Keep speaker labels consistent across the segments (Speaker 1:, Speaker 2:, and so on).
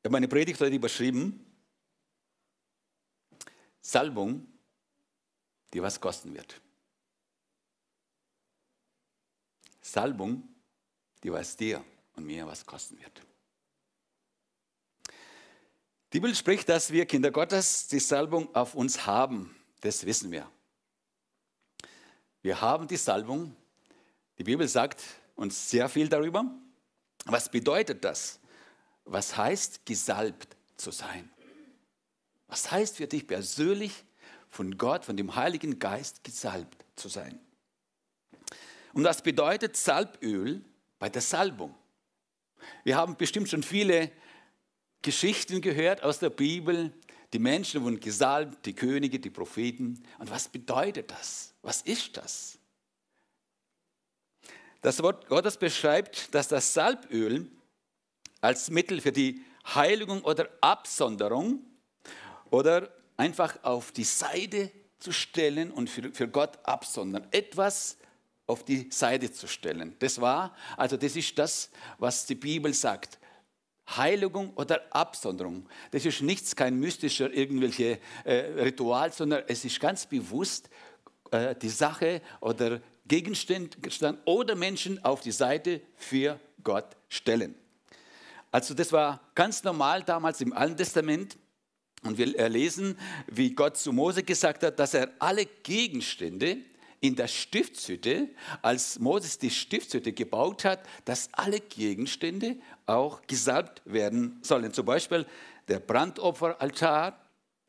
Speaker 1: Ich habe meine Predigt heute überschrieben, Salbung, die was kosten wird. Salbung, die was dir und mir was kosten wird. Die Bibel spricht, dass wir Kinder Gottes die Salbung auf uns haben. Das wissen wir. Wir haben die Salbung. Die Bibel sagt uns sehr viel darüber. Was bedeutet das? was heißt gesalbt zu sein? Was heißt für dich persönlich von Gott, von dem Heiligen Geist gesalbt zu sein? Und was bedeutet Salböl bei der Salbung? Wir haben bestimmt schon viele Geschichten gehört aus der Bibel. Die Menschen wurden gesalbt, die Könige, die Propheten. Und was bedeutet das? Was ist das? Das Wort Gottes beschreibt, dass das Salböl als Mittel für die Heiligung oder Absonderung oder einfach auf die Seite zu stellen und für, für Gott absondern. Etwas auf die Seite zu stellen. Das war, also das ist das, was die Bibel sagt. Heiligung oder Absonderung. Das ist nichts, kein mystischer irgendwelche äh, Ritual, sondern es ist ganz bewusst äh, die Sache oder Gegenstand oder Menschen auf die Seite für Gott stellen. Also das war ganz normal damals im Alten Testament. Und wir äh, lesen, wie Gott zu Mose gesagt hat, dass er alle Gegenstände in der Stiftshütte, als Moses die Stiftshütte gebaut hat, dass alle Gegenstände auch gesalbt werden sollen. Zum Beispiel der Brandopferaltar,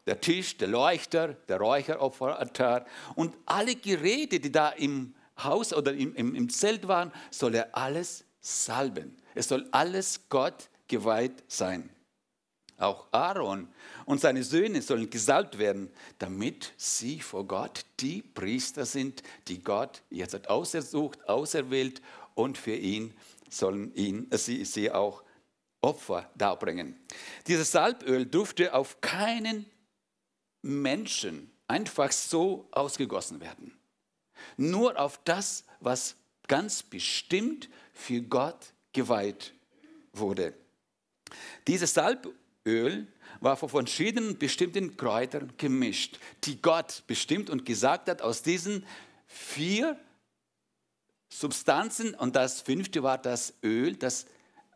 Speaker 1: der Tisch, der Leuchter, der Räucheropferaltar und alle Geräte, die da im Haus oder im, im, im Zelt waren, soll er alles salben. Es soll alles Gott geweiht sein. Auch Aaron und seine Söhne sollen gesalbt werden, damit sie vor Gott die Priester sind, die Gott jetzt hat ausersucht, auserwählt und für ihn sollen ihn, äh, sie, sie auch Opfer darbringen. Dieses Salböl durfte auf keinen Menschen einfach so ausgegossen werden. Nur auf das, was ganz bestimmt für Gott geweiht wurde. Dieses Salböl war von verschiedenen bestimmten Kräutern gemischt, die Gott bestimmt und gesagt hat, aus diesen vier Substanzen und das fünfte war das Öl, das,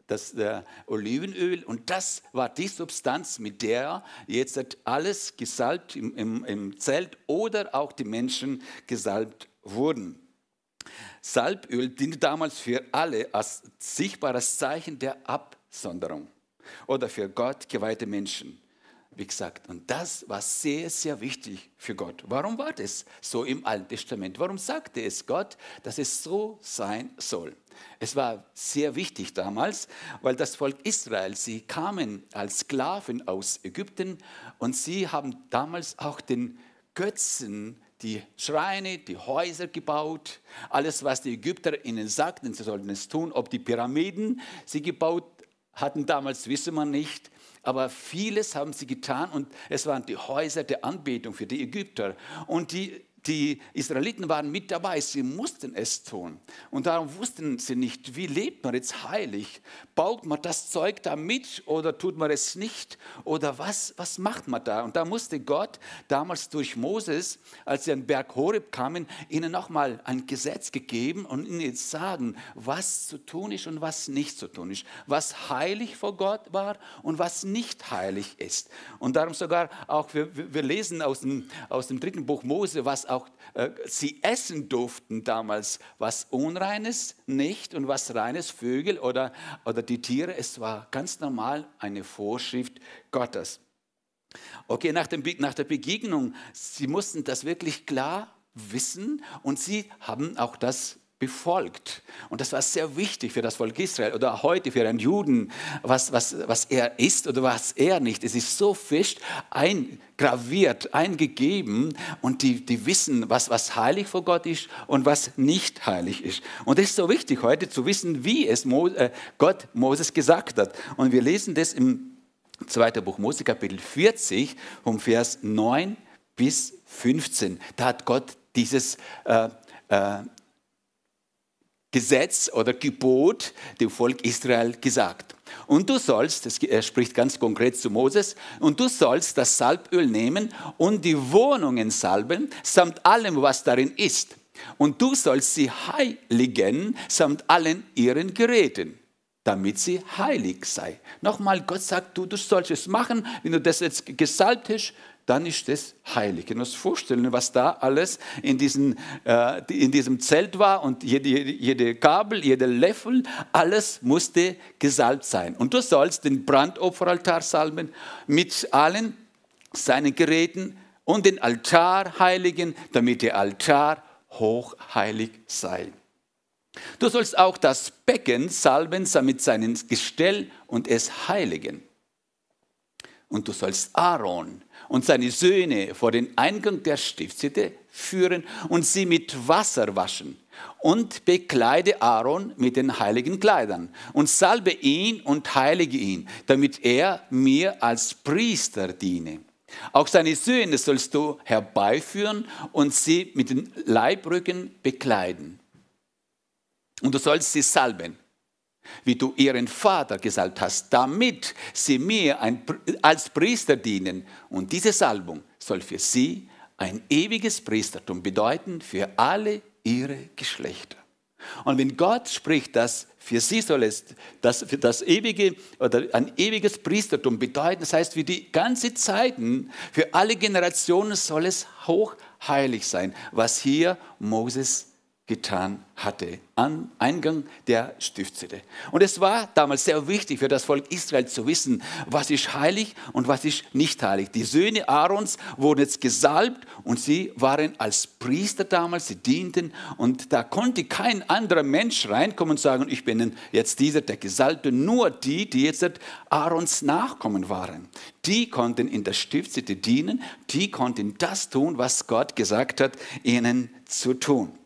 Speaker 1: das äh, Olivenöl und das war die Substanz, mit der jetzt alles gesalbt im, im, im Zelt oder auch die Menschen gesalbt wurden. Salböl diente damals für alle als sichtbares Zeichen der Absonderung oder für Gott geweihte Menschen. Wie gesagt, und das war sehr, sehr wichtig für Gott. Warum war das so im Alten Testament? Warum sagte es Gott, dass es so sein soll? Es war sehr wichtig damals, weil das Volk Israel, sie kamen als Sklaven aus Ägypten und sie haben damals auch den Götzen die Schreine, die Häuser gebaut, alles, was die Ägypter ihnen sagten, sie sollten es tun, ob die Pyramiden sie gebaut hatten damals, wissen wir nicht, aber vieles haben sie getan und es waren die Häuser der Anbetung für die Ägypter. Und die die Israeliten waren mit dabei, sie mussten es tun. Und darum wussten sie nicht, wie lebt man jetzt heilig? Baut man das Zeug da mit oder tut man es nicht? Oder was, was macht man da? Und da musste Gott damals durch Moses, als sie an den Berg Horeb kamen, ihnen nochmal ein Gesetz gegeben und ihnen jetzt sagen, was zu tun ist und was nicht zu tun ist. Was heilig vor Gott war und was nicht heilig ist. Und darum sogar auch, wir, wir lesen aus dem, aus dem dritten Buch Mose, was auch, äh, sie essen durften damals was Unreines nicht und was Reines Vögel oder, oder die Tiere. Es war ganz normal eine Vorschrift Gottes. Okay, nach, dem, nach der Begegnung, sie mussten das wirklich klar wissen und sie haben auch das befolgt. Und das war sehr wichtig für das Volk Israel oder heute für einen Juden, was, was, was er ist oder was er nicht. Es ist so fest eingraviert, eingegeben und die, die wissen, was, was heilig vor Gott ist und was nicht heilig ist. Und es ist so wichtig heute zu wissen, wie es Mo, äh, Gott Moses gesagt hat. Und wir lesen das im zweiten Buch Mose, Kapitel 40, vom Vers 9 bis 15. Da hat Gott dieses äh, äh, Gesetz oder Gebot dem Volk Israel gesagt. Und du sollst, er spricht ganz konkret zu Moses, und du sollst das Salböl nehmen und die Wohnungen salben, samt allem, was darin ist. Und du sollst sie heiligen, samt allen ihren Geräten, damit sie heilig sei. Nochmal, Gott sagt, du, du sollst es machen, wenn du das jetzt gesalbt hast, dann ist es heilig. Ihr müsst vorstellen, was da alles in, diesen, äh, in diesem Zelt war und jede, jede Kabel, jeder Löffel, alles musste gesalbt sein. Und du sollst den Brandopferaltar salben mit allen seinen Geräten und den Altar heiligen, damit der Altar hochheilig sei. Du sollst auch das Becken salben mit seinem Gestell und es heiligen. Und du sollst Aaron und seine Söhne vor den Eingang der Stiftshütte führen und sie mit Wasser waschen. Und bekleide Aaron mit den heiligen Kleidern und salbe ihn und heilige ihn, damit er mir als Priester diene. Auch seine Söhne sollst du herbeiführen und sie mit den Leibrücken bekleiden. Und du sollst sie salben wie du ihren Vater gesalbt hast, damit sie mir ein, als Priester dienen. Und diese Salbung soll für sie ein ewiges Priestertum bedeuten, für alle ihre Geschlechter. Und wenn Gott spricht, dass für sie soll es das, für das ewige oder ein ewiges Priestertum bedeuten, das heißt, für die ganze Zeiten, für alle Generationen soll es hochheilig sein, was hier Moses sagt getan hatte, am Eingang der Stiftshütte. Und es war damals sehr wichtig für das Volk Israel zu wissen, was ist heilig und was ist nicht heilig. Die Söhne Aarons wurden jetzt gesalbt und sie waren als Priester damals, sie dienten und da konnte kein anderer Mensch reinkommen und sagen, ich bin jetzt dieser, der Gesalbte, nur die, die jetzt Aarons Nachkommen waren. Die konnten in der Stiftshütte dienen, die konnten das tun, was Gott gesagt hat, ihnen zu tun.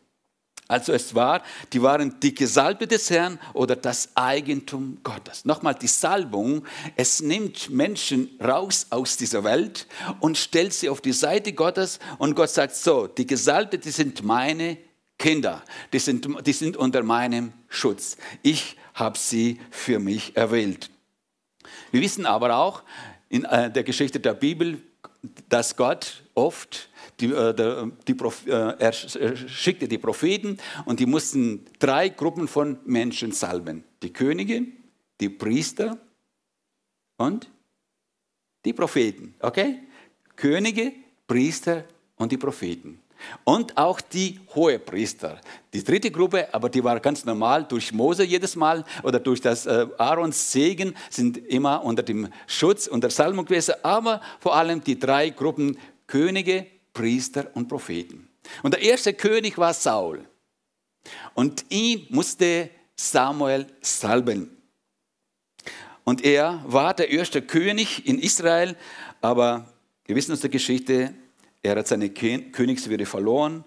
Speaker 1: Also es war, die waren die Gesalbe des Herrn oder das Eigentum Gottes. Nochmal die Salbung, es nimmt Menschen raus aus dieser Welt und stellt sie auf die Seite Gottes und Gott sagt so, die Gesalbe, die sind meine Kinder, die sind, die sind unter meinem Schutz. Ich habe sie für mich erwählt. Wir wissen aber auch in äh, der Geschichte der Bibel, dass Gott oft die, äh, der, die äh, er äh, schickte die Propheten und die mussten drei Gruppen von Menschen salben. Die Könige, die Priester und die Propheten. Okay? Könige, Priester und die Propheten. Und auch die Hohepriester. Die dritte Gruppe, aber die war ganz normal, durch Mose jedes Mal oder durch das Aarons Segen sind immer unter dem Schutz, unter Salmung gewesen. Aber vor allem die drei Gruppen Könige, Priester und Propheten. Und der erste König war Saul. Und ihn musste Samuel salben. Und er war der erste König in Israel, aber wir wissen aus der Geschichte, er hat seine Königswürde verloren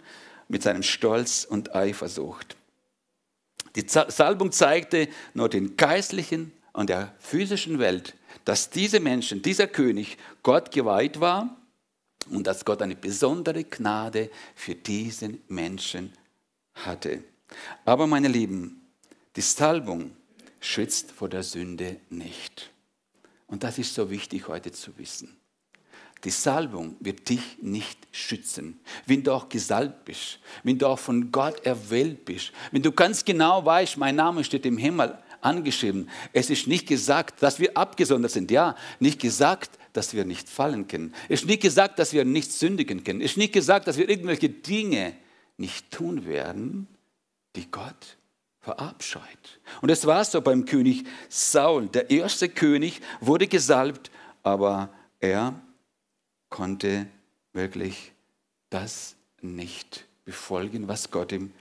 Speaker 1: mit seinem Stolz und Eifersucht. Die Salbung zeigte nur den geistlichen und der physischen Welt, dass diese Menschen, dieser König Gott geweiht war und dass Gott eine besondere Gnade für diesen Menschen hatte. Aber meine Lieben, die Salbung schützt vor der Sünde nicht. Und das ist so wichtig heute zu wissen. Die Salbung wird dich nicht schützen. Wenn du auch gesalbt bist, wenn du auch von Gott erwählt bist, wenn du ganz genau weißt, mein Name steht im Himmel angeschrieben. Es ist nicht gesagt, dass wir abgesondert sind. Ja, nicht gesagt, dass wir nicht fallen können. Es ist nicht gesagt, dass wir nicht sündigen können. Es ist nicht gesagt, dass wir irgendwelche Dinge nicht tun werden, die Gott verabscheut. Und es war so beim König Saul. Der erste König wurde gesalbt, aber er konnte wirklich das nicht befolgen, was Gott ihm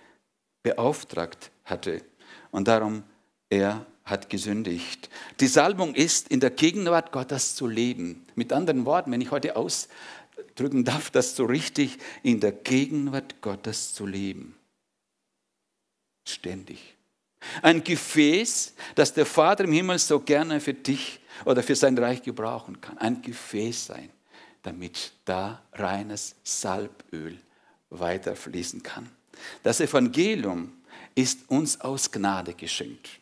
Speaker 1: beauftragt hatte. Und darum, er hat gesündigt. Die Salbung ist, in der Gegenwart Gottes zu leben. Mit anderen Worten, wenn ich heute ausdrücken darf, das so richtig, in der Gegenwart Gottes zu leben. Ständig. Ein Gefäß, das der Vater im Himmel so gerne für dich oder für sein Reich gebrauchen kann. Ein Gefäß sein, damit da reines Salböl weiterfließen kann. Das Evangelium ist uns aus Gnade geschenkt.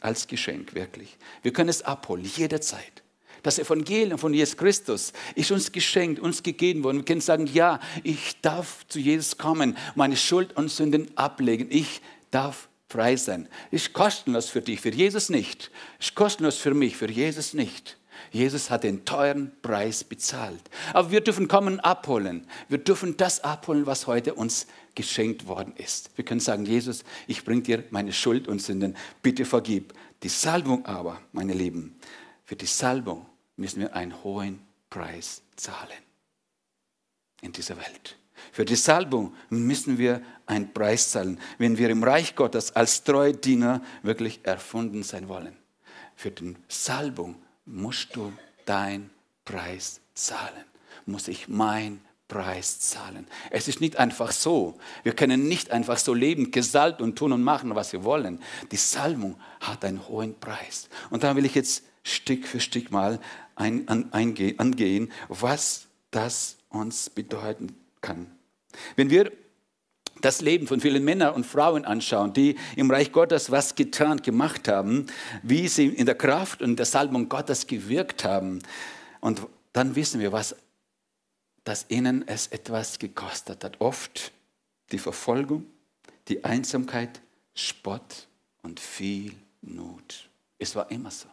Speaker 1: Als Geschenk, wirklich. Wir können es abholen, jederzeit. Das Evangelium von Jesus Christus ist uns geschenkt, uns gegeben worden. Wir können sagen, ja, ich darf zu Jesus kommen, meine Schuld und Sünden ablegen. Ich darf frei sein. Ist kostenlos für dich, für Jesus nicht. Ist kostenlos für mich, für Jesus nicht. Jesus hat den teuren Preis bezahlt. Aber wir dürfen kommen und abholen. Wir dürfen das abholen, was heute uns geschenkt worden ist. Wir können sagen, Jesus, ich bringe dir meine Schuld und Sünden, bitte vergib. Die Salbung aber, meine Lieben, für die Salbung müssen wir einen hohen Preis zahlen in dieser Welt. Für die Salbung müssen wir einen Preis zahlen, wenn wir im Reich Gottes als treue Diener wirklich erfunden sein wollen. Für die Salbung musst du deinen Preis zahlen, muss ich meinen Preis zahlen. Es ist nicht einfach so. Wir können nicht einfach so leben, gesalbt und tun und machen, was wir wollen. Die Salmung hat einen hohen Preis. Und da will ich jetzt Stück für Stück mal ein, an, einge, angehen, was das uns bedeuten kann. Wenn wir das Leben von vielen Männern und Frauen anschauen, die im Reich Gottes was getan, gemacht haben, wie sie in der Kraft und der Salmung Gottes gewirkt haben, und dann wissen wir, was dass ihnen es etwas gekostet hat. Oft die Verfolgung, die Einsamkeit, Spott und viel Not. Es war immer so.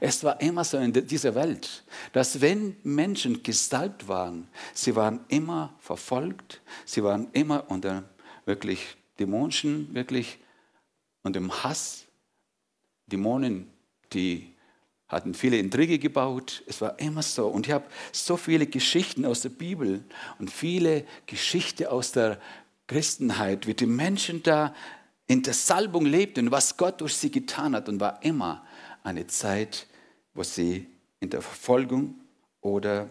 Speaker 1: Es war immer so in dieser Welt, dass wenn Menschen gesalbt waren, sie waren immer verfolgt, sie waren immer unter wirklich Dämonen, wirklich unter dem Hass, Dämonen, die hatten viele Intrige gebaut. Es war immer so. Und ich habe so viele Geschichten aus der Bibel und viele Geschichten aus der Christenheit, wie die Menschen da in der Salbung lebten, was Gott durch sie getan hat. Und war immer eine Zeit, wo sie in der Verfolgung oder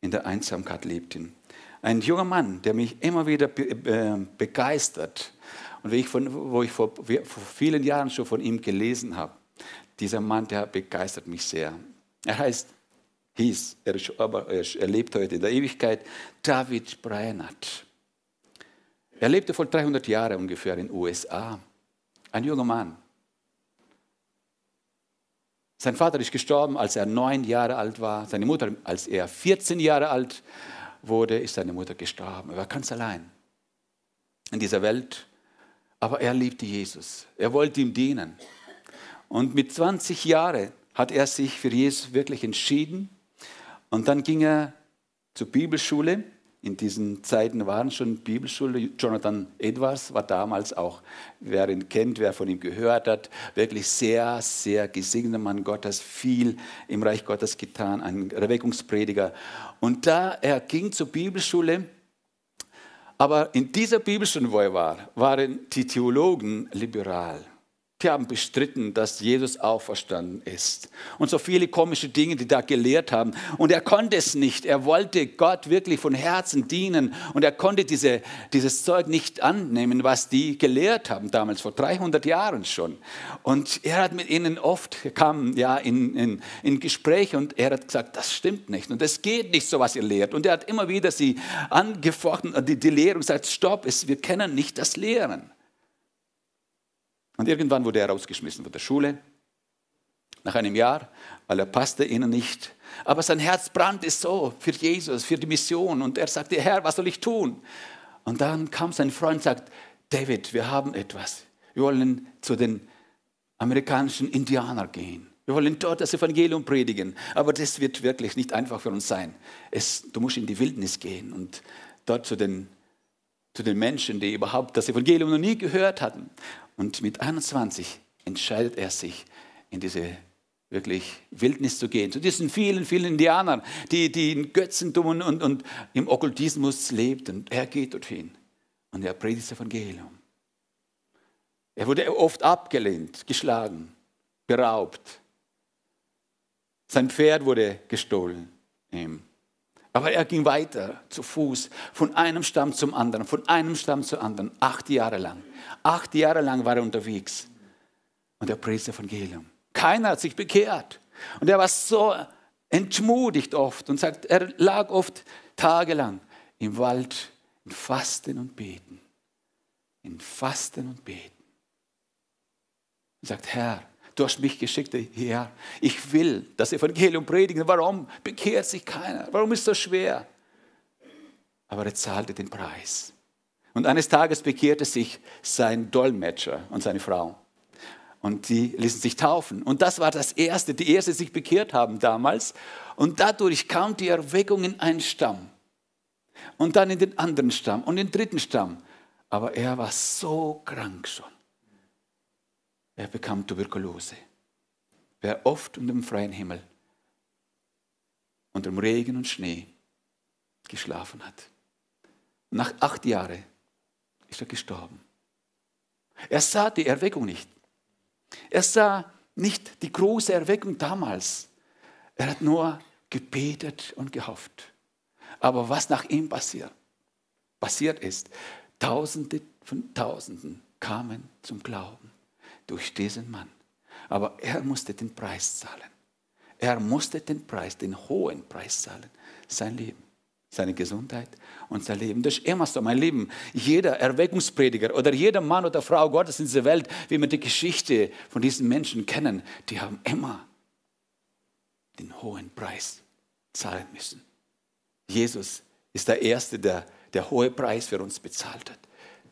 Speaker 1: in der Einsamkeit lebten. Ein junger Mann, der mich immer wieder äh, begeistert und wo ich, von, wo ich vor, vor vielen Jahren schon von ihm gelesen habe. Dieser Mann, der begeistert mich sehr. Er heißt, hieß, er, aber er lebt heute in der Ewigkeit, David Brainerd. Er lebte vor 300 Jahren ungefähr in den USA. Ein junger Mann. Sein Vater ist gestorben, als er neun Jahre alt war. Seine Mutter, als er 14 Jahre alt wurde, ist seine Mutter gestorben. Er war ganz allein in dieser Welt. Aber er liebte Jesus. Er wollte ihm dienen. Und mit 20 Jahren hat er sich für Jesus wirklich entschieden. Und dann ging er zur Bibelschule. In diesen Zeiten waren schon Bibelschule. Jonathan Edwards war damals auch, wer ihn kennt, wer von ihm gehört hat, wirklich sehr, sehr gesegneter Mann Gottes, viel im Reich Gottes getan, ein Erweckungsprediger. Und da er ging zur Bibelschule, aber in dieser Bibelschule, wo er war, waren die Theologen liberal. Die haben bestritten, dass Jesus auferstanden ist. Und so viele komische Dinge, die da gelehrt haben. Und er konnte es nicht. Er wollte Gott wirklich von Herzen dienen. Und er konnte diese, dieses Zeug nicht annehmen, was die gelehrt haben damals, vor 300 Jahren schon. Und er hat mit ihnen oft, kam ja in, in, in Gespräch und er hat gesagt, das stimmt nicht. Und es geht nicht so, was ihr lehrt. Und er hat immer wieder sie angefochten, die, die Lehrung gesagt, stopp, es, wir kennen nicht das Lehren. Und irgendwann wurde er rausgeschmissen von der Schule. Nach einem Jahr, weil er passte ihnen nicht. Aber sein Herz brannte so für Jesus, für die Mission. Und er sagte, Herr, was soll ich tun? Und dann kam sein Freund und sagte, David, wir haben etwas. Wir wollen zu den amerikanischen Indianern gehen. Wir wollen dort das Evangelium predigen. Aber das wird wirklich nicht einfach für uns sein. Es, du musst in die Wildnis gehen und dort zu den zu den Menschen, die überhaupt das Evangelium noch nie gehört hatten. Und mit 21 entscheidet er sich, in diese wirklich Wildnis zu gehen, zu diesen vielen, vielen Indianern, die, die in Götzentum und, und, im Okkultismus lebten. Und er geht dorthin und er predigt das Evangelium. Er wurde oft abgelehnt, geschlagen, beraubt. Sein Pferd wurde gestohlen. Ihm. Aber er ging weiter zu Fuß von einem Stamm zum anderen, von einem Stamm zum anderen, acht Jahre lang. Acht Jahre lang war er unterwegs und er pries das Evangelium. Keiner hat sich bekehrt. Und er war so entmutigt oft und sagt, er lag oft tagelang im Wald in Fasten und Beten. In Fasten und Beten. Und sagt, Herr, du hast mich geschickt Herr. Ich will das Evangelium predigen. Warum bekehrt sich keiner? Warum ist das schwer? Aber er zahlte den Preis. Und eines Tages bekehrte sich sein Dolmetscher und seine Frau. Und die ließen sich taufen. Und das war das Erste, die Erste, sich bekehrt haben damals. Und dadurch kam die Erweckung in einen Stamm. Und dann in den anderen Stamm und den dritten Stamm. Aber er war so krank schon er bekam Tuberkulose. Wer oft unter dem freien Himmel, unter dem Regen und Schnee geschlafen hat. Nach acht Jahren ist er gestorben. Er sah die Erweckung nicht. Er sah nicht die große Erweckung damals. Er hat nur gebetet und gehofft. Aber was nach ihm passiert, passiert ist, Tausende von Tausenden kamen zum Glauben durch diesen Mann. Aber er musste den Preis zahlen. Er musste den Preis, den hohen Preis zahlen. Sein Leben, seine Gesundheit und sein Leben. Das ist immer so, mein Lieben. Jeder Erweckungsprediger oder jeder Mann oder Frau Gottes in dieser Welt, wie wir die Geschichte von diesen Menschen kennen, die haben immer den hohen Preis zahlen müssen. Jesus ist der Erste, der der hohe Preis für uns bezahlt hat,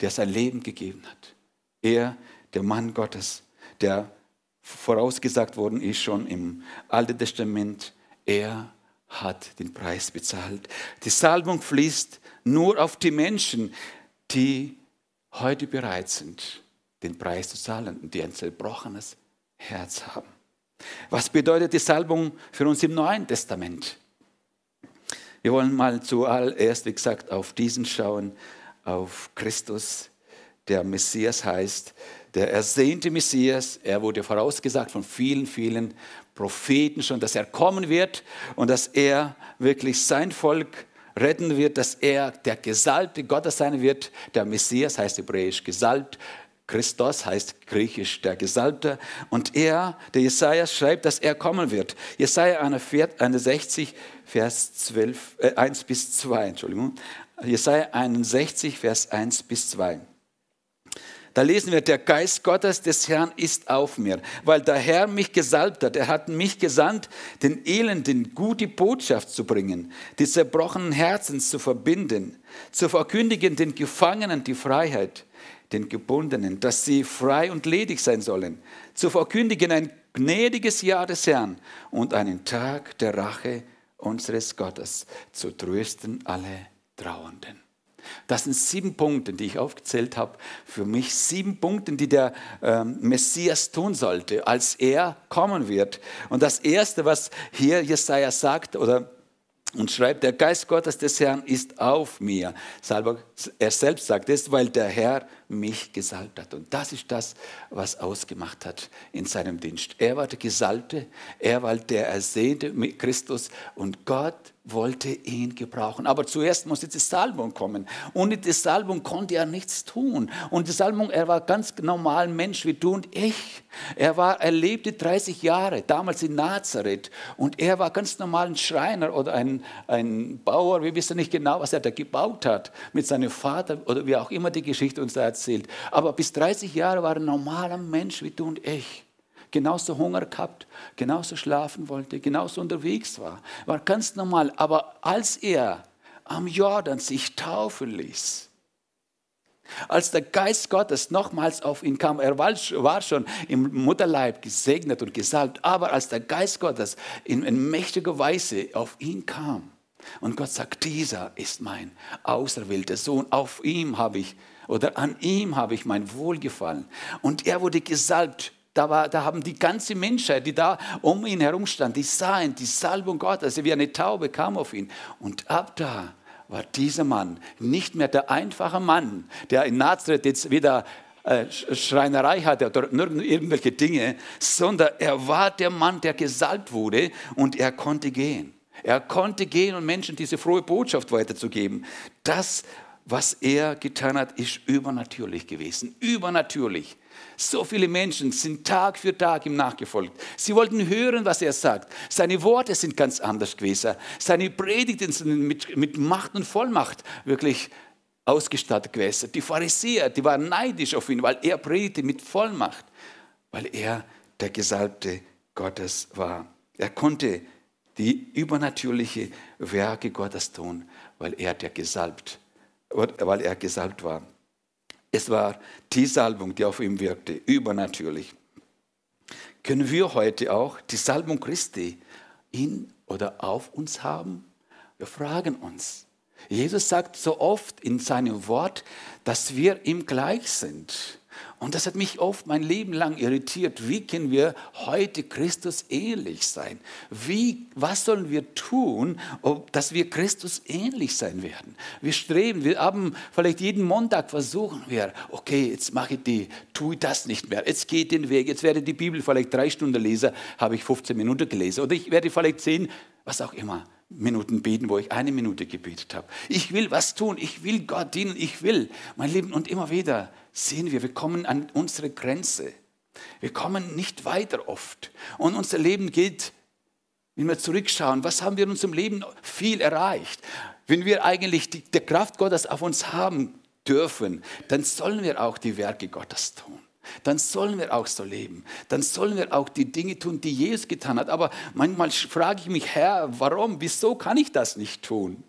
Speaker 1: der sein Leben gegeben hat. Er der Mann Gottes, der vorausgesagt worden ist schon im Alten Testament, er hat den Preis bezahlt. Die Salbung fließt nur auf die Menschen, die heute bereit sind, den Preis zu zahlen und die ein zerbrochenes Herz haben. Was bedeutet die Salbung für uns im Neuen Testament? Wir wollen mal zuallererst, wie gesagt, auf diesen schauen, auf Christus, der Messias heißt, der ersehnte Messias. Er wurde vorausgesagt von vielen, vielen Propheten schon, dass er kommen wird und dass er wirklich sein Volk retten wird, dass er der Gesalbte Gottes sein wird. Der Messias heißt hebräisch Gesalbt, Christos heißt griechisch der Gesalbte. Und er, der Jesaja, schreibt, dass er kommen wird. Jesaja 61, Vers 12, äh, 1 bis 2, Entschuldigung. Jesaja 61, Vers 1 bis 2. Da lesen wir, der Geist Gottes des Herrn ist auf mir, weil der Herr mich gesalbt hat. Er hat mich gesandt, den Elenden gute Botschaft zu bringen, die zerbrochenen Herzens zu verbinden, zu verkündigen den Gefangenen die Freiheit, den Gebundenen, dass sie frei und ledig sein sollen, zu verkündigen ein gnädiges Jahr des Herrn und einen Tag der Rache unseres Gottes, zu trösten alle Trauernden. Das sind sieben Punkte, die ich aufgezählt habe. Für mich sieben Punkte, die der äh, Messias tun sollte, als er kommen wird. Und das Erste, was hier Jesaja sagt oder und schreibt, der Geist Gottes des Herrn ist auf mir. Er selbst sagt es, weil der Herr mich gesalbt hat. Und das ist das, was ausgemacht hat in seinem Dienst. Er war der Gesalbte, er war der Ersehnte mit Christus und Gott wollte ihn gebrauchen. Aber zuerst musste die Salbung kommen. Ohne die Salbung konnte er nichts tun. Und die Salbung, er war ganz normal Mensch wie du und ich. Er war, er lebte 30 Jahre, damals in Nazareth. Und er war ganz normal ein Schreiner oder ein, ein Bauer. Wir wissen nicht genau, was er da gebaut hat mit seinem Vater oder wie auch immer die Geschichte uns erzählt erzählt. Aber bis 30 Jahre war ein normaler Mensch wie du und ich. Genauso Hunger gehabt, genauso schlafen wollte, genauso unterwegs war. War ganz normal. Aber als er am Jordan sich taufen ließ, als der Geist Gottes nochmals auf ihn kam, er war schon im Mutterleib gesegnet und gesalbt, aber als der Geist Gottes in, in mächtiger Weise auf ihn kam und Gott sagt, dieser ist mein auserwählter Sohn, auf ihm habe ich oder an ihm habe ich mein Wohlgefallen. Und er wurde gesalbt. Da, war, da haben die ganze Menschheit, die da um ihn herum stand, die sahen die Salbung Gottes, wie eine Taube kam auf ihn. Und ab da war dieser Mann nicht mehr der einfache Mann, der in Nazareth jetzt wieder äh, Schreinerei hatte oder irgendwelche Dinge, sondern er war der Mann, der gesalbt wurde und er konnte gehen. Er konnte gehen und Menschen diese frohe Botschaft weiterzugeben. Das was er getan hat, ist übernatürlich gewesen. Übernatürlich. So viele Menschen sind Tag für Tag ihm nachgefolgt. Sie wollten hören, was er sagt. Seine Worte sind ganz anders gewesen. Seine Predigten sind mit, mit Macht und Vollmacht wirklich ausgestattet gewesen. Die Pharisäer, die waren neidisch auf ihn, weil er predigte mit Vollmacht, weil er der Gesalbte Gottes war. Er konnte die übernatürliche Werke Gottes tun, weil er der Gesalbte weil er gesalbt war. Es war die Salbung, die auf ihm wirkte, übernatürlich. Können wir heute auch die Salbung Christi in oder auf uns haben? Wir fragen uns. Jesus sagt so oft in seinem Wort, dass wir ihm gleich sind. Und das hat mich oft mein Leben lang irritiert. Wie können wir heute Christus ähnlich sein? Wie, was sollen wir tun, dass wir Christus ähnlich sein werden? Wir streben, wir haben vielleicht jeden Montag versuchen wir, okay, jetzt mache ich die, tue das nicht mehr. Jetzt geht den Weg, jetzt werde ich die Bibel vielleicht drei Stunden lesen, habe ich 15 Minuten gelesen. Oder ich werde vielleicht sehen, was auch immer. Minuten beten, wo ich eine Minute gebetet habe. Ich will was tun, ich will Gott dienen, ich will mein Leben. Und immer wieder sehen wir, wir kommen an unsere Grenze. Wir kommen nicht weiter oft. Und unser Leben geht, wenn wir zurückschauen, was haben wir in unserem Leben viel erreicht? Wenn wir eigentlich die, die Kraft Gottes auf uns haben dürfen, dann sollen wir auch die Werke Gottes tun dann sollen wir auch so leben. Dann sollen wir auch die Dinge tun, die Jesus getan hat. Aber manchmal frage ich mich, Herr, warum, wieso kann ich das nicht tun?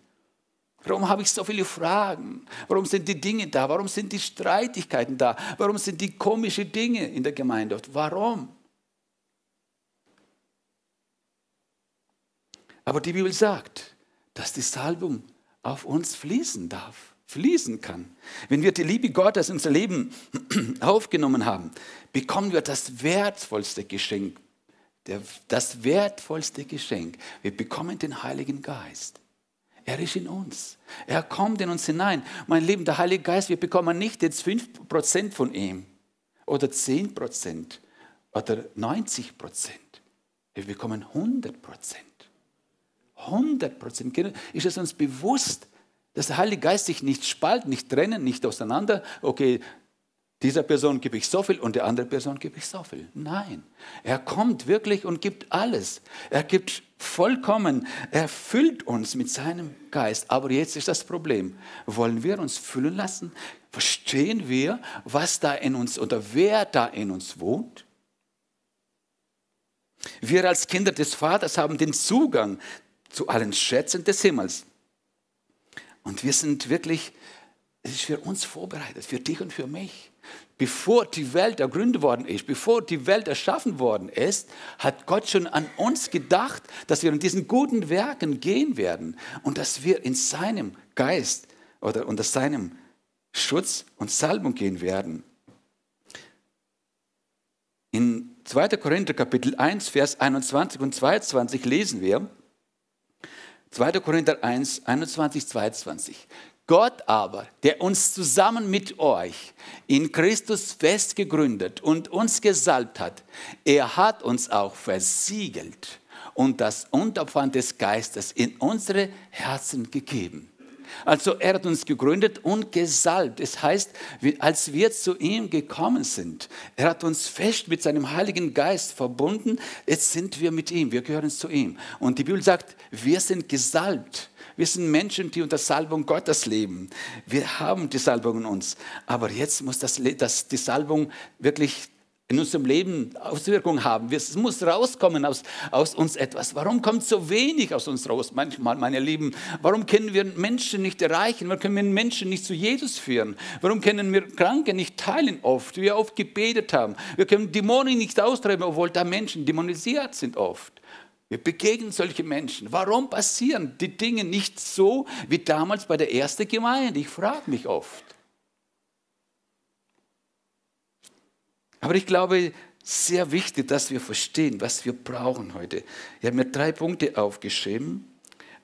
Speaker 1: Warum habe ich so viele Fragen? Warum sind die Dinge da? Warum sind die Streitigkeiten da? Warum sind die komischen Dinge in der Gemeinde? dort? Warum? Aber die Bibel sagt, dass die Salbung auf uns fließen darf fließen kann. Wenn wir die Liebe Gottes in unser Leben aufgenommen haben, bekommen wir das wertvollste Geschenk. das wertvollste Geschenk. Wir bekommen den Heiligen Geist. Er ist in uns. Er kommt in uns hinein. Mein Lieben, der Heilige Geist, wir bekommen nicht jetzt 5% von ihm oder 10% oder 90%. Wir bekommen 100%. 100%. Ist es uns bewusst, dass der Heilige Geist sich nicht spaltet, nicht trennen, nicht auseinander. Okay, dieser Person gebe ich so viel und der anderen Person gebe ich so viel. Nein, er kommt wirklich und gibt alles. Er gibt vollkommen, er füllt uns mit seinem Geist. Aber jetzt ist das Problem. Wollen wir uns füllen lassen? Verstehen wir, was da in uns oder wer da in uns wohnt? Wir als Kinder des Vaters haben den Zugang zu allen Schätzen des Himmels. Und wir sind wirklich, es ist für uns vorbereitet, für dich und für mich. Bevor die Welt ergründet worden ist, bevor die Welt erschaffen worden ist, hat Gott schon an uns gedacht, dass wir in diesen guten Werken gehen werden und dass wir in seinem Geist oder unter seinem Schutz und Salbung gehen werden. In 2. Korinther Kapitel 1, Vers 21 und 22 lesen wir, 2. Korinther 1, 21, 22. Gott aber, der uns zusammen mit euch in Christus festgegründet und uns gesalbt hat, er hat uns auch versiegelt und das Unterpfand des Geistes in unsere Herzen gegeben also er hat uns gegründet und gesalbt. Es das heißt, als wir zu ihm gekommen sind, er hat uns fest mit seinem Heiligen Geist verbunden. Jetzt sind wir mit ihm, wir gehören zu ihm. Und die Bibel sagt, wir sind gesalbt. Wir sind Menschen, die unter Salbung Gottes leben. Wir haben die Salbung in uns. Aber jetzt muss das, das, die Salbung wirklich in unserem Leben Auswirkungen haben. Es muss rauskommen aus, aus uns etwas. Warum kommt so wenig aus uns raus manchmal, meine Lieben? Warum können wir Menschen nicht erreichen? Warum können wir Menschen nicht zu Jesus führen? Warum können wir Kranke nicht teilen oft, wie wir oft gebetet haben? Wir können Dämonen nicht austreiben, obwohl da Menschen dämonisiert sind oft. Wir begegnen solche Menschen. Warum passieren die Dinge nicht so wie damals bei der ersten Gemeinde? Ich frage mich oft. Aber ich glaube, sehr wichtig, dass wir verstehen, was wir brauchen heute. Ich habe mir drei Punkte aufgeschrieben,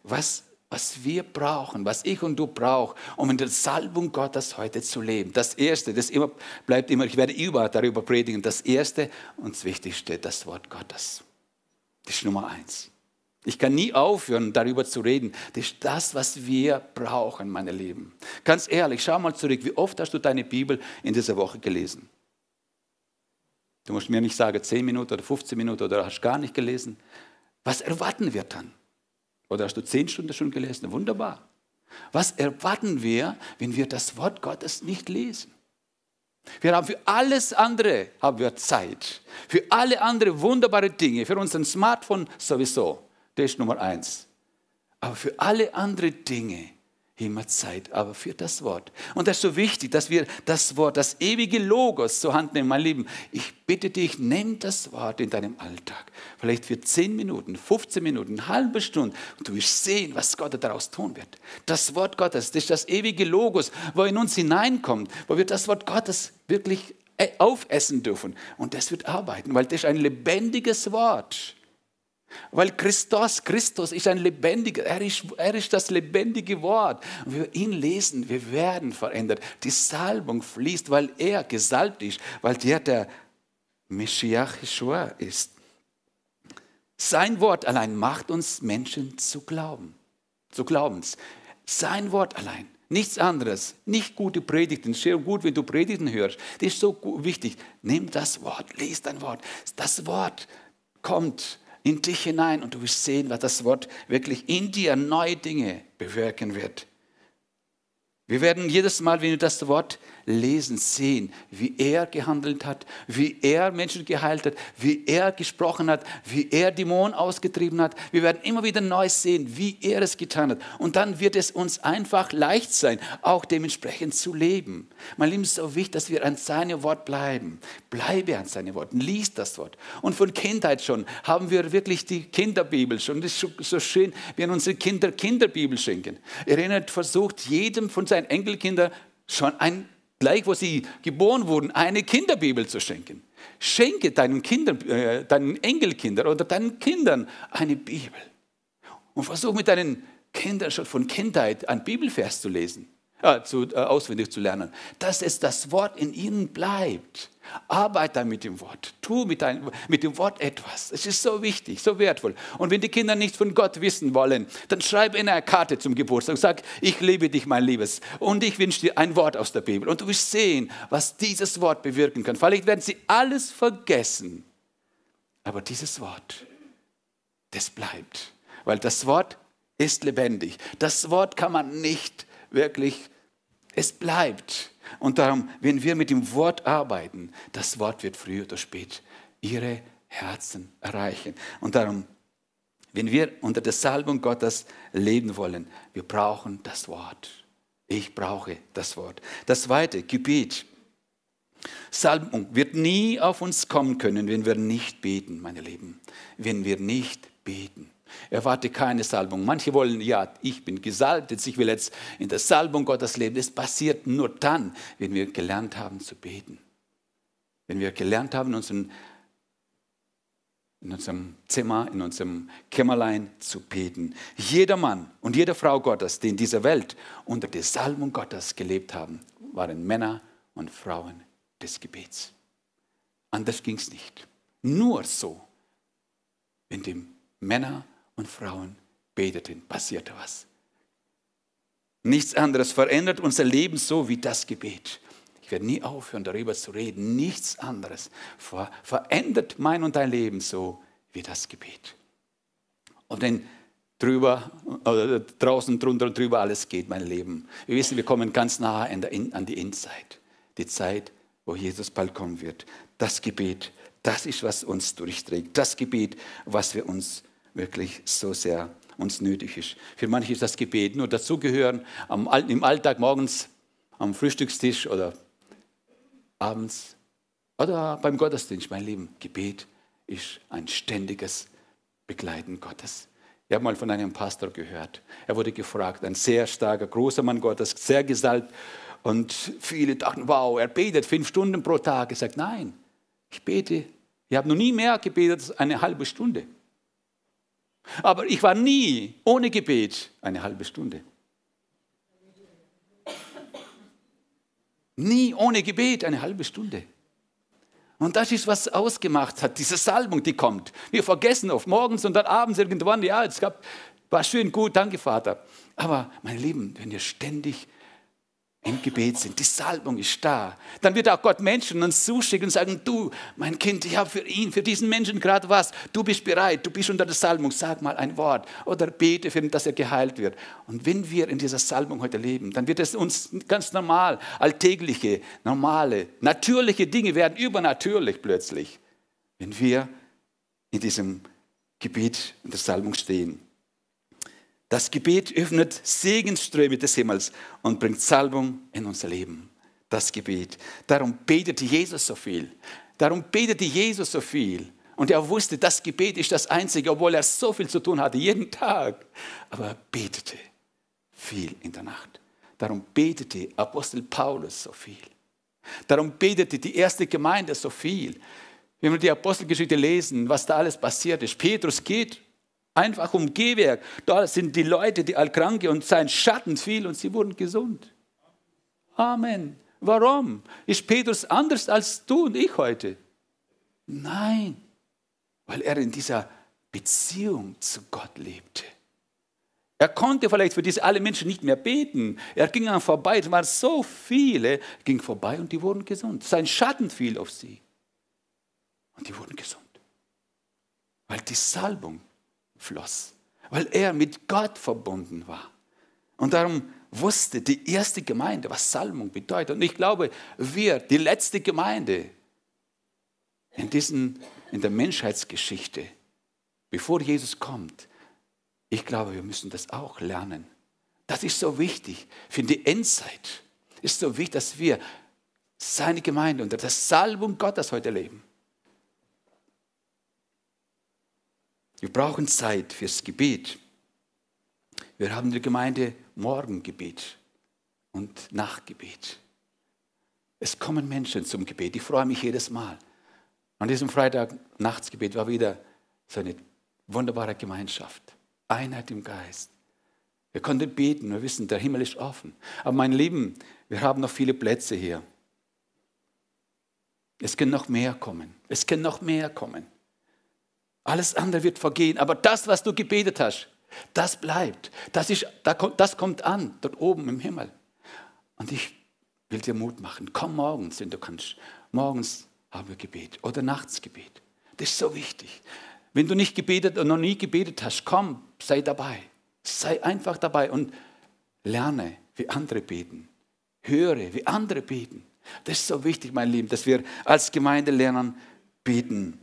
Speaker 1: was, was wir brauchen, was ich und du brauchen, um in der Salbung Gottes heute zu leben. Das Erste, das immer, bleibt immer, ich werde überall darüber predigen, das Erste und das Wichtigste, das Wort Gottes. Das ist Nummer eins. Ich kann nie aufhören, darüber zu reden. Das ist das, was wir brauchen, meine Lieben. Ganz ehrlich, schau mal zurück. Wie oft hast du deine Bibel in dieser Woche gelesen? Du musst mir nicht sagen, 10 Minuten oder 15 Minuten oder hast gar nicht gelesen. Was erwarten wir dann? Oder hast du 10 Stunden schon gelesen? Wunderbar. Was erwarten wir, wenn wir das Wort Gottes nicht lesen? Wir haben für alles andere haben wir Zeit. Für alle anderen wunderbare Dinge. Für unseren Smartphone sowieso. Das ist Nummer eins. Aber für alle anderen Dinge immer Zeit, aber für das Wort. Und das ist so wichtig, dass wir das Wort, das ewige Logos zur Hand nehmen, mein Lieben. Ich bitte dich, nimm das Wort in deinem Alltag. Vielleicht für 10 Minuten, 15 Minuten, eine halbe Stunde. Und du wirst sehen, was Gott daraus tun wird. Das Wort Gottes, das ist das ewige Logos, wo in uns hineinkommt, wo wir das Wort Gottes wirklich äh, aufessen dürfen. Und das wird arbeiten, weil das ist ein lebendiges Wort. ist. Weil Christus, Christus ist ein lebendiger, er ist, er ist das lebendige Wort. Wenn wir ihn lesen, wir werden verändert. Die Salbung fließt, weil er gesalbt ist, weil der der Meschiach Yeshua ist. Sein Wort allein macht uns Menschen zu glauben, zu glaubens. Sein Wort allein, nichts anderes, nicht gute Predigten, sehr gut, wenn du Predigten hörst, das ist so wichtig. Nimm das Wort, lies dein Wort. Das Wort kommt in dich hinein und du wirst sehen, was das Wort wirklich in dir neue Dinge bewirken wird. Wir werden jedes Mal, wenn du das Wort lesen, sehen, wie er gehandelt hat, wie er Menschen geheilt hat, wie er gesprochen hat, wie er Dämonen ausgetrieben hat. Wir werden immer wieder neu sehen, wie er es getan hat. Und dann wird es uns einfach leicht sein, auch dementsprechend zu leben. Mein Lieben, es ist so wichtig, dass wir an seinem Wort bleiben. Bleibe an seinem Wort, lies das Wort. Und von Kindheit schon haben wir wirklich die Kinderbibel schon. Das ist so schön, wenn unsere Kinder Kinderbibel schenken. Erinnert, versucht jedem von seinen Enkelkindern schon ein gleich wo sie geboren wurden, eine Kinderbibel zu schenken. Schenke deinen, Kindern, äh, deinen Enkelkindern oder deinen Kindern eine Bibel. Und versuche mit deinen Kindern schon von Kindheit einen Bibelvers zu lesen äh, zu, äh, auswendig zu lernen, dass es das Wort in ihnen bleibt. Arbeite mit dem Wort, tu mit, dein, mit dem Wort etwas. Es ist so wichtig, so wertvoll. Und wenn die Kinder nichts von Gott wissen wollen, dann schreib ihnen eine Karte zum Geburtstag und sag, ich liebe dich, mein Liebes, und ich wünsche dir ein Wort aus der Bibel. Und du wirst sehen, was dieses Wort bewirken kann. Vielleicht werden sie alles vergessen, aber dieses Wort, das bleibt, weil das Wort ist lebendig. Das Wort kann man nicht wirklich es bleibt. Und darum, wenn wir mit dem Wort arbeiten, das Wort wird früh oder spät ihre Herzen erreichen. Und darum, wenn wir unter der Salbung Gottes leben wollen, wir brauchen das Wort. Ich brauche das Wort. Das zweite, Gebet. Salbung wird nie auf uns kommen können, wenn wir nicht beten, meine Lieben. Wenn wir nicht beten. Erwarte keine Salbung. Manche wollen, ja, ich bin gesalbt, jetzt ich will jetzt in der Salbung Gottes leben. Das passiert nur dann, wenn wir gelernt haben zu beten. Wenn wir gelernt haben, unseren in unserem Zimmer, in unserem Kämmerlein zu beten. Jeder Mann und jede Frau Gottes, die in dieser Welt unter der Salbung Gottes gelebt haben, waren Männer und Frauen des Gebets. Anders ging es nicht. Nur so, wenn die Männer und Frauen beteten, passierte was. Nichts anderes verändert unser Leben so wie das Gebet. Ich werde nie aufhören, darüber zu reden. Nichts anderes verändert mein und dein Leben so wie das Gebet. Und wenn drüber, oder äh, draußen, drunter und drüber alles geht, mein Leben. Wir wissen, wir kommen ganz nahe an die Endzeit. Die Zeit, wo Jesus bald kommen wird. Das Gebet, das ist, was uns durchträgt. Das Gebet, was wir uns wirklich so sehr uns nötig ist. Für manche ist das Gebet nur dazugehören am, im Alltag morgens am Frühstückstisch oder abends oder beim Gottesdienst. Mein Lieben, Gebet ist ein ständiges Begleiten Gottes. Ich habe mal von einem Pastor gehört. Er wurde gefragt, ein sehr starker, großer Mann Gottes, sehr gesalbt. Und viele dachten, wow, er betet fünf Stunden pro Tag. Er sagt, nein, ich bete. Ich habe noch nie mehr gebetet als eine halbe Stunde. Aber ich war nie ohne Gebet eine halbe Stunde. Nie ohne Gebet eine halbe Stunde. Und das ist, was ausgemacht hat, diese Salbung, die kommt. Wir vergessen oft morgens und dann abends irgendwann, ja, es gab, war schön, gut, danke Vater. Aber meine Lieben, wenn ihr ständig im Gebet sind. Die Salbung ist da. Dann wird auch Gott Menschen uns zuschicken und sagen, du, mein Kind, ich habe für ihn, für diesen Menschen gerade was. Du bist bereit, du bist unter der Salbung, sag mal ein Wort oder bete für ihn, dass er geheilt wird. Und wenn wir in dieser Salbung heute leben, dann wird es uns ganz normal, alltägliche, normale, natürliche Dinge werden übernatürlich plötzlich, wenn wir in diesem Gebet in der Salbung stehen. Das Gebet öffnet Segenströme des Himmels und bringt Salbung in unser Leben. Das Gebet. Darum betete Jesus so viel. Darum betete Jesus so viel. Und er wusste, das Gebet ist das Einzige, obwohl er so viel zu tun hatte, jeden Tag. Aber er betete viel in der Nacht. Darum betete Apostel Paulus so viel. Darum betete die erste Gemeinde so viel. Wenn wir die Apostelgeschichte lesen, was da alles passiert ist. Petrus geht Einfach um Gehwerk. Da sind die Leute, die Altkranke und sein Schatten fiel und sie wurden gesund. Amen. Warum? Ist Petrus anders als du und ich heute? Nein, weil er in dieser Beziehung zu Gott lebte. Er konnte vielleicht für diese alle Menschen nicht mehr beten. Er ging an vorbei, es waren so viele, ging vorbei und die wurden gesund. Sein Schatten fiel auf sie. Und die wurden gesund. Weil die Salbung floss, weil er mit Gott verbunden war. Und darum wusste die erste Gemeinde, was Salmung bedeutet. Und ich glaube, wir, die letzte Gemeinde in, diesen, in der Menschheitsgeschichte, bevor Jesus kommt, ich glaube, wir müssen das auch lernen. Das ist so wichtig für die Endzeit. Ist so wichtig, dass wir seine Gemeinde unter der Salbung Gottes heute leben. Wir brauchen Zeit fürs Gebet. Wir haben in der Gemeinde Morgengebet und Nachtgebet. Es kommen Menschen zum Gebet. Ich freue mich jedes Mal. An diesem Freitag Nachtsgebet war wieder so eine wunderbare Gemeinschaft. Einheit im Geist. Wir konnten beten, wir wissen, der Himmel ist offen. Aber mein Lieben, wir haben noch viele Plätze hier. Es können noch mehr kommen. Es können noch mehr kommen. Alles andere wird vergehen, aber das, was du gebetet hast, das bleibt. Das, ist, das kommt an, dort oben im Himmel. Und ich will dir Mut machen. Komm morgens, wenn du kannst. Morgens haben wir Gebet oder nachts Gebet. Das ist so wichtig. Wenn du nicht gebetet und noch nie gebetet hast, komm, sei dabei. Sei einfach dabei und lerne, wie andere beten. Höre, wie andere beten. Das ist so wichtig, mein Lieben, dass wir als Gemeinde lernen, beten.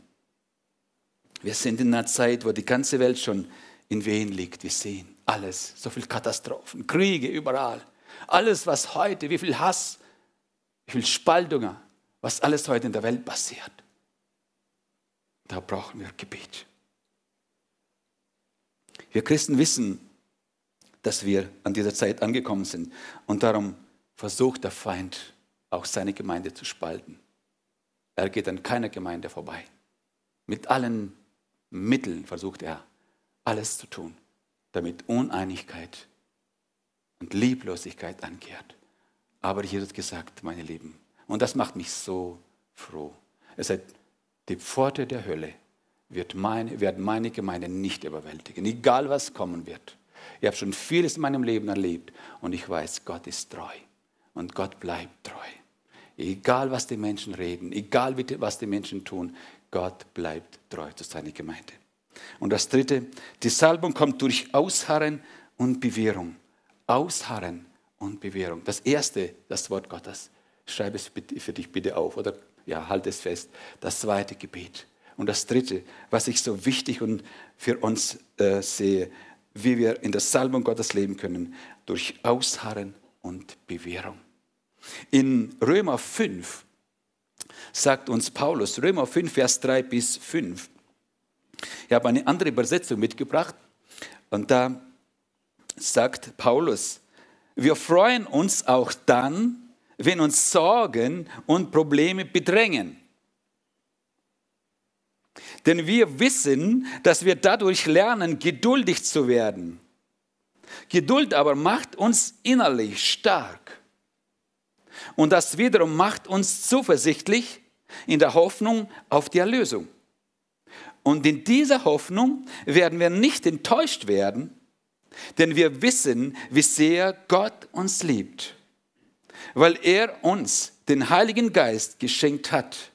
Speaker 1: Wir sind in einer Zeit, wo die ganze Welt schon in Wehen liegt. Wir sehen alles, so viel Katastrophen, Kriege überall. Alles, was heute, wie viel Hass, wie viel Spaltungen, was alles heute in der Welt passiert. Da brauchen wir Gebet. Wir Christen wissen, dass wir an dieser Zeit angekommen sind. Und darum versucht der Feind auch seine Gemeinde zu spalten. Er geht an keiner Gemeinde vorbei. Mit allen Mitteln versucht er alles zu tun, damit Uneinigkeit und Lieblosigkeit ankehrt. Aber Jesus hat gesagt, meine Lieben, und das macht mich so froh. Er sagt, die Pforte der Hölle wird meine, wird meine Gemeinde nicht überwältigen, egal was kommen wird. Ich habe schon vieles in meinem Leben erlebt und ich weiß, Gott ist treu und Gott bleibt treu. Egal was die Menschen reden, egal was die Menschen tun, Gott bleibt treu zu seiner Gemeinde. Und das dritte, die Salbung kommt durch Ausharren und Bewährung. Ausharren und Bewährung. Das erste, das Wort Gottes. Schreibe es für dich bitte auf oder ja, halt es fest. Das zweite Gebet. Und das dritte, was ich so wichtig und für uns äh, sehe, wie wir in der Salbung Gottes leben können, durch Ausharren und Bewährung. In Römer 5 sagt uns Paulus, Römer 5, Vers 3 bis 5. Ich habe eine andere Übersetzung mitgebracht und da sagt Paulus, wir freuen uns auch dann, wenn uns Sorgen und Probleme bedrängen. Denn wir wissen, dass wir dadurch lernen, geduldig zu werden. Geduld aber macht uns innerlich stark. Und das wiederum macht uns zuversichtlich in der Hoffnung auf die Erlösung. Und in dieser Hoffnung werden wir nicht enttäuscht werden, denn wir wissen, wie sehr Gott uns liebt, weil er uns den Heiligen Geist geschenkt hat,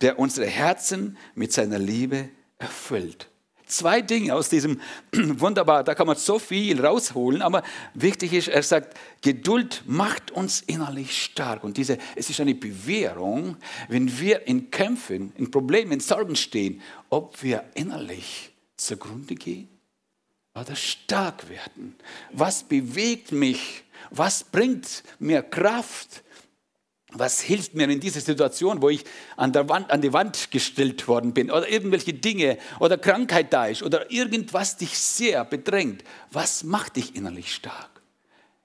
Speaker 1: der unsere Herzen mit seiner Liebe erfüllt zwei Dinge aus diesem wunderbar, da kann man so viel rausholen, aber wichtig ist, er sagt, Geduld macht uns innerlich stark und diese, es ist eine Bewährung, wenn wir in Kämpfen, in Problemen, in Sorgen stehen, ob wir innerlich zugrunde gehen oder stark werden. Was bewegt mich? Was bringt mir Kraft? was hilft mir in dieser Situation, wo ich an, der Wand, an die Wand gestellt worden bin oder irgendwelche Dinge oder Krankheit da ist oder irgendwas dich sehr bedrängt? Was macht dich innerlich stark?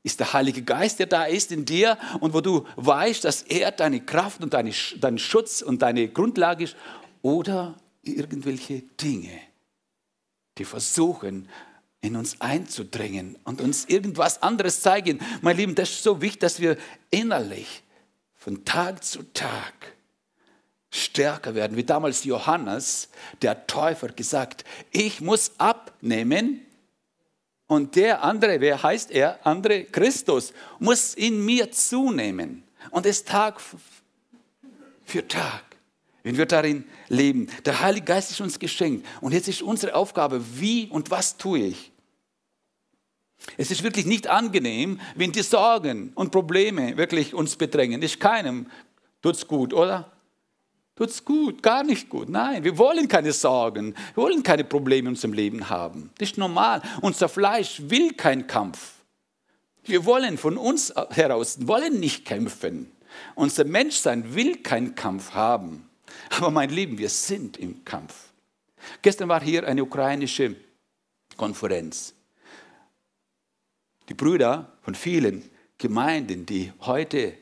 Speaker 1: Ist der Heilige Geist, der da ist in dir und wo du weißt, dass er deine Kraft und deine, dein Schutz und deine Grundlage ist? Oder irgendwelche Dinge, die versuchen, in uns einzudringen und uns irgendwas anderes zeigen? Mein Lieben, das ist so wichtig, dass wir innerlich von Tag zu Tag stärker werden, wie damals Johannes, der Täufer, gesagt, ich muss abnehmen und der andere, wer heißt er? Andere Christus, muss in mir zunehmen und es Tag für Tag wenn wir darin leben. Der Heilige Geist ist uns geschenkt. Und jetzt ist unsere Aufgabe, wie und was tue ich? Es ist wirklich nicht angenehm, wenn die Sorgen und Probleme wirklich uns bedrängen. Ist keinem tut's gut, oder? Tut's gut, gar nicht gut. Nein, wir wollen keine Sorgen, wir wollen keine Probleme in unserem Leben haben. Das ist normal. Unser Fleisch will keinen Kampf. Wir wollen von uns heraus, wollen nicht kämpfen. Unser Menschsein will keinen Kampf haben. Aber mein Lieben, wir sind im Kampf. Gestern war hier eine ukrainische Konferenz die Brüder von vielen Gemeinden, die heute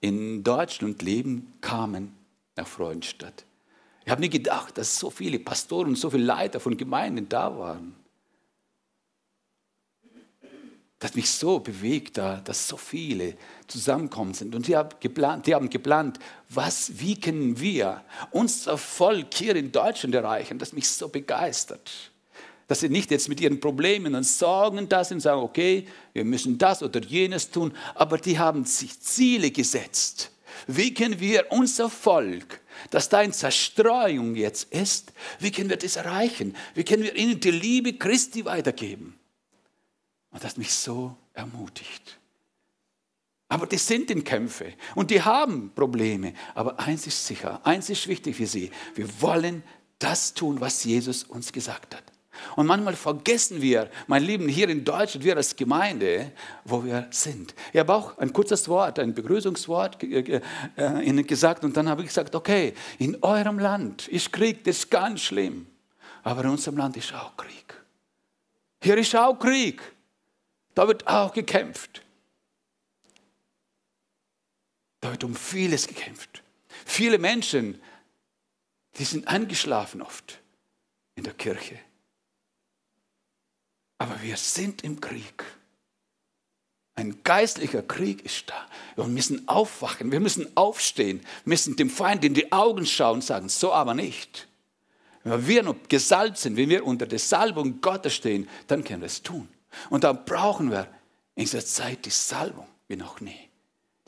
Speaker 1: in Deutschland leben, kamen nach Freudenstadt. Ich habe nie gedacht, dass so viele Pastoren und so viele Leiter von Gemeinden da waren. Das hat mich so bewegt dass so viele zusammenkommen sind. Und die haben geplant, die haben geplant was, wie können wir unser Volk hier in Deutschland erreichen? Das hat mich so begeistert dass sie nicht jetzt mit ihren Problemen und Sorgen da sind und sagen, okay, wir müssen das oder jenes tun, aber die haben sich Ziele gesetzt. Wie können wir unser Volk, das da in Zerstreuung jetzt ist, wie können wir das erreichen? Wie können wir ihnen die Liebe Christi weitergeben? Und das hat mich so ermutigt. Aber die sind in Kämpfe und die haben Probleme. Aber eins ist sicher, eins ist wichtig für sie. Wir wollen das tun, was Jesus uns gesagt hat. Und manchmal vergessen wir, mein Lieben, hier in Deutschland, wir als Gemeinde, wo wir sind. Ich habe auch ein kurzes Wort, ein Begrüßungswort äh, äh, ihnen gesagt und dann habe ich gesagt, okay, in eurem Land ist Krieg, das ist ganz schlimm. Aber in unserem Land ist auch Krieg. Hier ist auch Krieg. Da wird auch gekämpft. Da wird um vieles gekämpft. Viele Menschen, die sind eingeschlafen oft in der Kirche aber wir sind im Krieg. Ein geistlicher Krieg ist da. Wir müssen aufwachen, wir müssen aufstehen, müssen dem Feind in die Augen schauen und sagen, so aber nicht. Wenn wir noch gesalbt sind, wenn wir unter der Salbung Gottes stehen, dann können wir es tun. Und dann brauchen wir in dieser Zeit die Salbung wie noch nie.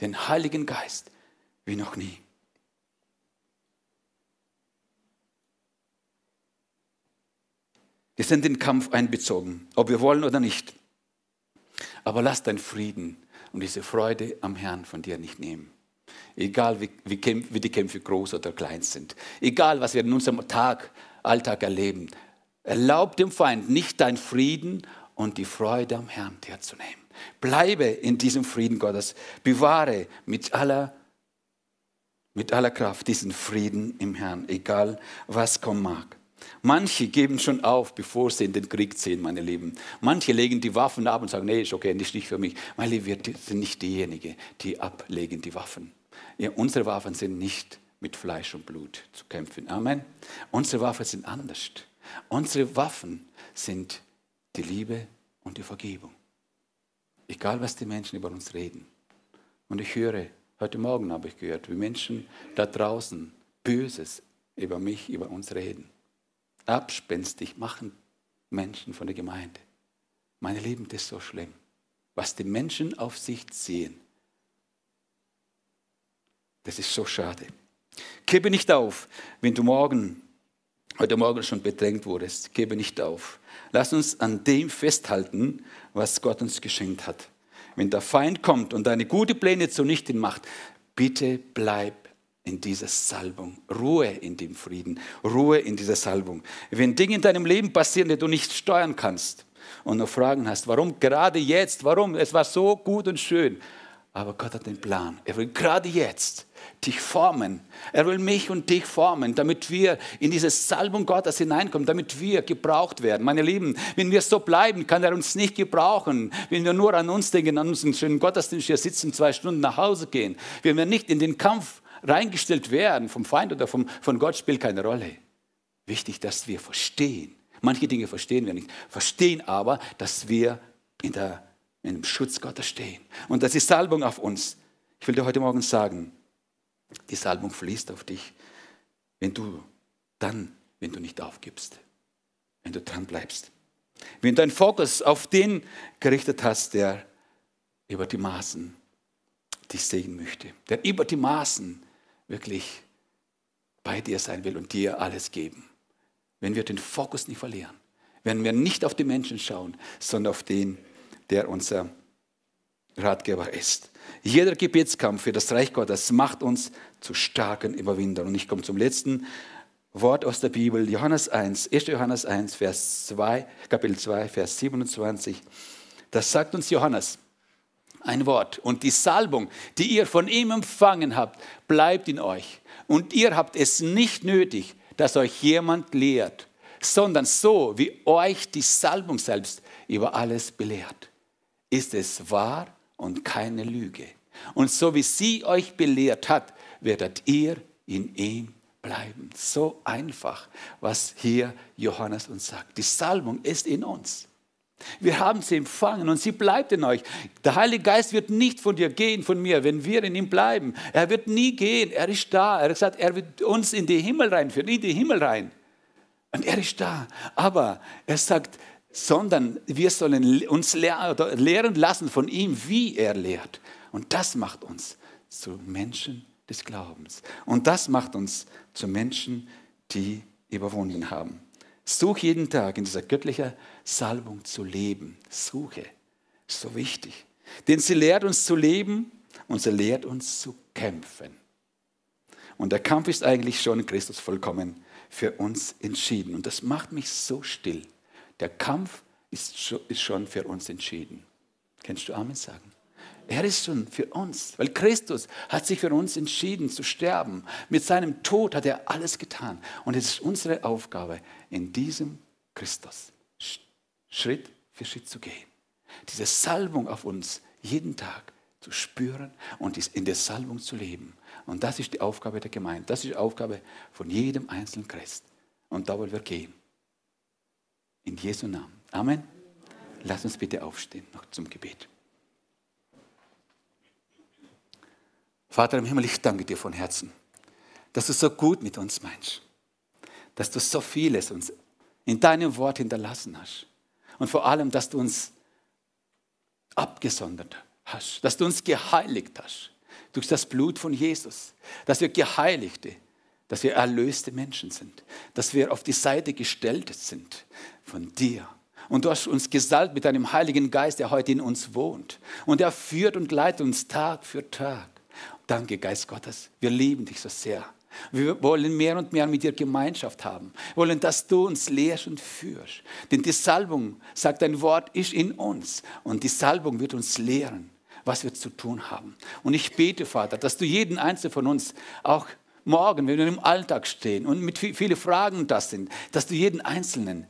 Speaker 1: Den Heiligen Geist wie noch nie. Wir sind in den Kampf einbezogen, ob wir wollen oder nicht. Aber lass deinen Frieden und diese Freude am Herrn von dir nicht nehmen. Egal, wie, wie, wie die Kämpfe groß oder klein sind. Egal, was wir in unserem Tag, Alltag erleben. Erlaub dem Feind nicht deinen Frieden und die Freude am Herrn dir zu nehmen. Bleibe in diesem Frieden Gottes. Bewahre mit aller, mit aller Kraft diesen Frieden im Herrn, egal was kommen mag. Manche geben schon auf, bevor sie in den Krieg ziehen, meine Lieben. Manche legen die Waffen ab und sagen, nee, ist okay, nicht, nicht für mich. Meine Lieben, wir sind nicht diejenigen, die ablegen die Waffen. Ja, unsere Waffen sind nicht mit Fleisch und Blut zu kämpfen. Amen. Unsere Waffen sind anders. Unsere Waffen sind die Liebe und die Vergebung. Egal, was die Menschen über uns reden. Und ich höre, heute Morgen habe ich gehört, wie Menschen da draußen Böses über mich, über uns reden abspenstig machen Menschen von der Gemeinde. Meine Lieben, das ist so schlimm. Was die Menschen auf sich ziehen, das ist so schade. Gebe nicht auf, wenn du morgen, heute Morgen schon bedrängt wurdest. Gebe nicht auf. Lass uns an dem festhalten, was Gott uns geschenkt hat. Wenn der Feind kommt und deine guten Pläne zunichte macht, bitte bleib in dieser Salbung, Ruhe in dem Frieden, Ruhe in dieser Salbung. Wenn Dinge in deinem Leben passieren, die du nicht steuern kannst und noch Fragen hast, warum gerade jetzt, warum, es war so gut und schön, aber Gott hat den Plan. Er will gerade jetzt dich formen. Er will mich und dich formen, damit wir in diese Salbung Gottes hineinkommen, damit wir gebraucht werden. Meine Lieben, wenn wir so bleiben, kann er uns nicht gebrauchen. Wenn wir nur an uns denken, an unseren schönen Gottesdienst hier sitzen, zwei Stunden nach Hause gehen, wenn wir nicht in den Kampf reingestellt werden, vom Feind oder vom, von Gott, spielt keine Rolle. Wichtig, dass wir verstehen. Manche Dinge verstehen wir nicht. Verstehen aber, dass wir in, der, in dem Schutz Gottes stehen. Und das ist Salbung auf uns. Ich will dir heute Morgen sagen, die Salbung fließt auf dich, wenn du dann, wenn du nicht aufgibst, wenn du dran bleibst, wenn du deinen Fokus auf den gerichtet hast, der über die Maßen dich sehen möchte, der über die Maßen wirklich bei dir sein will und dir alles geben. Wenn wir den Fokus nicht verlieren, wenn wir nicht auf die Menschen schauen, sondern auf den, der unser Ratgeber ist. Jeder Gebetskampf für das Reich Gottes macht uns zu starken Überwindern. Und ich komme zum letzten Wort aus der Bibel, Johannes 1, 1. Johannes 1, Vers 2, Kapitel 2, Vers 27. Das sagt uns Johannes ein Wort. Und die Salbung, die ihr von ihm empfangen habt, bleibt in euch. Und ihr habt es nicht nötig, dass euch jemand lehrt, sondern so wie euch die Salbung selbst über alles belehrt, ist es wahr und keine Lüge. Und so wie sie euch belehrt hat, werdet ihr in ihm bleiben. So einfach, was hier Johannes uns sagt. Die Salbung ist in uns. Wir haben sie empfangen und sie bleibt in euch. Der Heilige Geist wird nicht von dir gehen, von mir, wenn wir in ihm bleiben. Er wird nie gehen. Er ist da. Er hat gesagt, er wird uns in den Himmel reinführen, in den Himmel rein. Und er ist da. Aber er sagt, sondern wir sollen uns lehren lassen von ihm, wie er lehrt. Und das macht uns zu Menschen des Glaubens. Und das macht uns zu Menschen, die überwunden haben. Such jeden Tag in dieser göttlichen Salbung zu leben. Suche. so wichtig. Denn sie lehrt uns zu leben und sie lehrt uns zu kämpfen. Und der Kampf ist eigentlich schon Christus vollkommen für uns entschieden. Und das macht mich so still. Der Kampf ist schon für uns entschieden. Kennst du Amen sagen? Er ist schon für uns, weil Christus hat sich für uns entschieden zu sterben. Mit seinem Tod hat er alles getan. Und es ist unsere Aufgabe, in diesem Christus Schritt für Schritt zu gehen. Diese Salbung auf uns jeden Tag zu spüren und in der Salbung zu leben. Und das ist die Aufgabe der Gemeinde. Das ist die Aufgabe von jedem einzelnen Christ. Und da wollen wir gehen. In Jesu Namen. Amen. Lass uns bitte aufstehen noch zum Gebet. Vater im Himmel, ich danke dir von Herzen, dass du so gut mit uns meinst, dass du so vieles uns in deinem Wort hinterlassen hast und vor allem, dass du uns abgesondert hast, dass du uns geheiligt hast durch das Blut von Jesus, dass wir geheiligte, dass wir erlöste Menschen sind, dass wir auf die Seite gestellt sind von dir. Und du hast uns gesalbt mit deinem Heiligen Geist, der heute in uns wohnt. Und er führt und leitet uns Tag für Tag Danke, Geist Gottes. Wir lieben dich so sehr. Wir wollen mehr und mehr mit dir Gemeinschaft haben. Wir wollen, dass du uns lehrst und führst. Denn die Salbung, sagt dein Wort, ist in uns. Und die Salbung wird uns lehren, was wir zu tun haben. Und ich bete, Vater, dass du jeden Einzelnen von uns auch morgen, wenn wir im Alltag stehen und mit vielen Fragen das sind, dass du jeden Einzelnen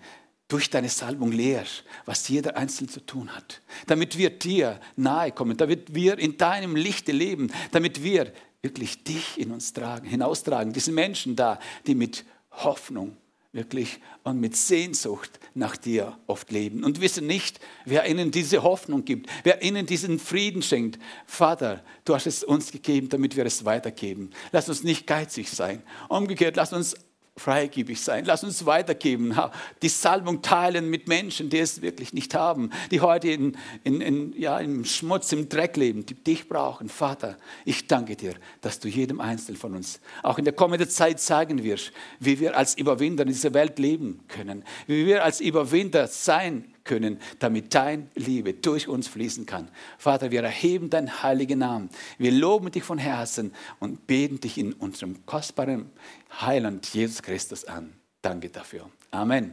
Speaker 1: durch deine Salbung leer, was jeder Einzelne zu tun hat, damit wir dir nahe kommen, damit wir in deinem Lichte leben, damit wir wirklich dich in uns tragen, hinaustragen, diese Menschen da, die mit Hoffnung wirklich und mit Sehnsucht nach dir oft leben und wissen nicht, wer ihnen diese Hoffnung gibt, wer ihnen diesen Frieden schenkt. Vater, du hast es uns gegeben, damit wir es weitergeben. Lass uns nicht geizig sein. Umgekehrt, lass uns freigebig sein. Lass uns weitergeben, die Salbung teilen mit Menschen, die es wirklich nicht haben, die heute in, in, in, ja, im Schmutz, im Dreck leben, die dich brauchen. Vater, ich danke dir, dass du jedem Einzelnen von uns auch in der kommenden Zeit zeigen wirst, wie wir als Überwinder in dieser Welt leben können, wie wir als Überwinder sein können, damit dein Liebe durch uns fließen kann. Vater, wir erheben deinen heiligen Namen. Wir loben dich von Herzen und beten dich in unserem kostbaren Heiland Jesus Christus an. Danke dafür. Amen.